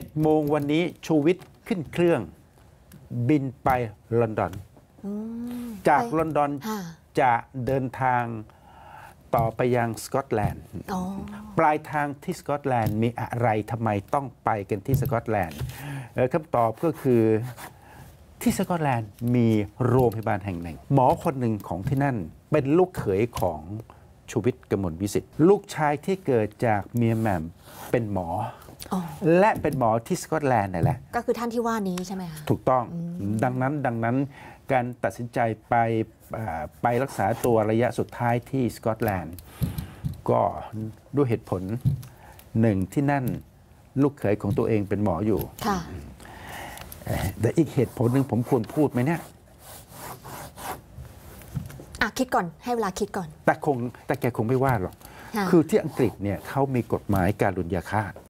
11โมงวันนี้ชูวิทย์ขึ้นเครื่อง บินไปลอนดอนจากลอนดอนจะเดินทางต่อไปยังสกอตแลนด์ ปลายทางที่สกอตแลนด์มีอะไรทำไมต้องไปกันที่สกอตแลนด์คำตอบก็คือที่สกอตแลนด์มีโรงพยาบาลแห่งหนึ่ง หมอคนหนึ่งของที่นั่นเป็นลูกเขยของชูวิทย์กมลวิสิทธิ์ลูกชายที่เกิดจากเมียแหม่มเป็นหมอและเป็นหมอที่สกอตแลนด์นี่แหละก็คือท่านที่ว่านี้ใช่ไหมคะถูกต้องดังนั้นดังนั้นการตัดสินใจไปไปรักษาตัวระยะสุดท้ายที่สกอตแลนด์ ก็ด้วยเหตุผลหนึ่งที่นั่นลูกเขยของตัวเองเป็นหมออยู่ แต่อีกเหตุผลหนึ่งผมควรพูดไหมเนี่ยคิดก่อนให้เวลาคิดก่อน แต่คงแต่แกคงไม่ว่าหรอก คือที่อังกฤษเนี่ยเขามีกฎหมายการุนยาฆาต